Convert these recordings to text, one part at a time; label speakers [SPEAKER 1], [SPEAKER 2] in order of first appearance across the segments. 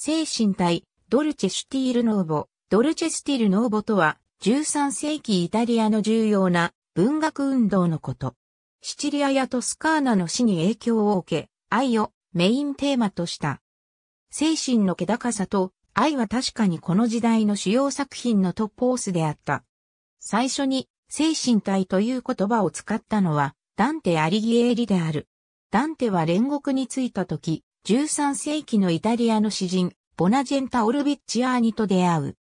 [SPEAKER 1] 精神体、ドルチェシュティールノーボ、ドルチェスティールノーボとは、13世紀イタリアの重要な文学運動のこと。シチリアやトスカーナの死に影響を受け、愛をメインテーマとした。精神の気高さと愛は確かにこの時代の主要作品のトップオースであった。最初に精神体という言葉を使ったのはダンテ・アリギエーリである。ダンテは煉獄に着いた時、13世紀のイタリアの詩人、ボナジェンタ・オルビッチアーニと出会う。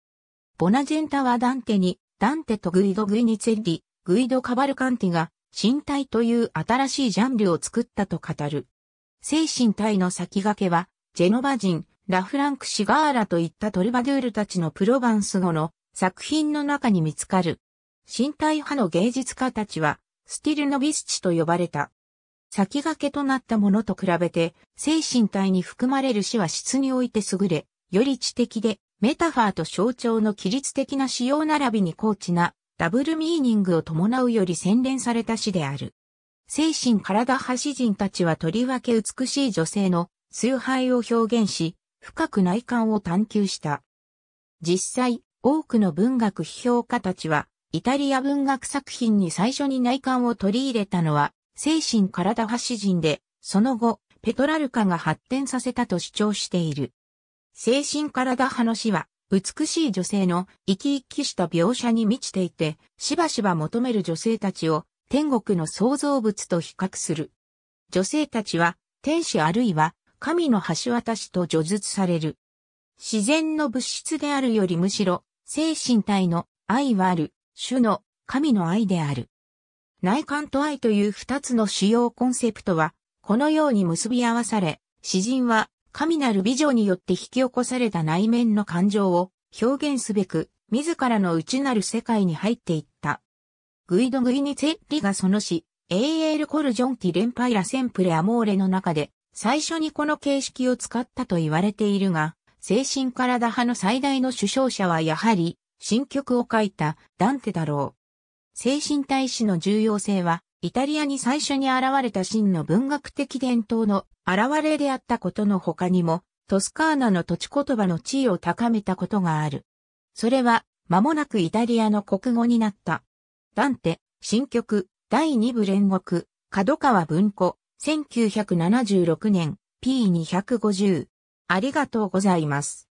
[SPEAKER 1] ボナジェンタはダンテに、ダンテとグイド・グイニツェリ、グイド・カバルカンティが、身体という新しいジャンルを作ったと語る。精神体の先駆けは、ジェノバ人、ラフランク・シガーラといったトルバドゥールたちのプロヴァンス語の作品の中に見つかる。身体派の芸術家たちは、スティルノビスチと呼ばれた。先駆けとなったものと比べて、精神体に含まれる死は質において優れ、より知的で、メタファーと象徴の規律的な使用並びに高知な、ダブルミーニングを伴うより洗練された詩である。精神体派詩人たちはとりわけ美しい女性の崇拝を表現し、深く内観を探求した。実際、多くの文学批評家たちは、イタリア文学作品に最初に内観を取り入れたのは、精神体発人で、その後、ペトラルカが発展させたと主張している。精神体派の詩は、美しい女性の生き生きした描写に満ちていて、しばしば求める女性たちを天国の創造物と比較する。女性たちは天使あるいは神の橋渡しと叙述される。自然の物質であるよりむしろ、精神体の愛はある、主の神の愛である。内観と愛という二つの主要コンセプトは、このように結び合わされ、詩人は、神なる美女によって引き起こされた内面の感情を表現すべく、自らの内なる世界に入っていった。グイド・グイニツェッリがその詩、エイエール・コルジョンティ・レンパイラ・センプレ・アモーレの中で、最初にこの形式を使ったと言われているが、精神体派の最大の首相者はやはり、新曲を書いたダンテだろう。精神体史の重要性は、イタリアに最初に現れた真の文学的伝統の現れであったことの他にも、トスカーナの土地言葉の地位を高めたことがある。それは、間もなくイタリアの国語になった。ダンテ、新曲、第2部煉獄、角川文庫、1976年、P250。ありがとうございます。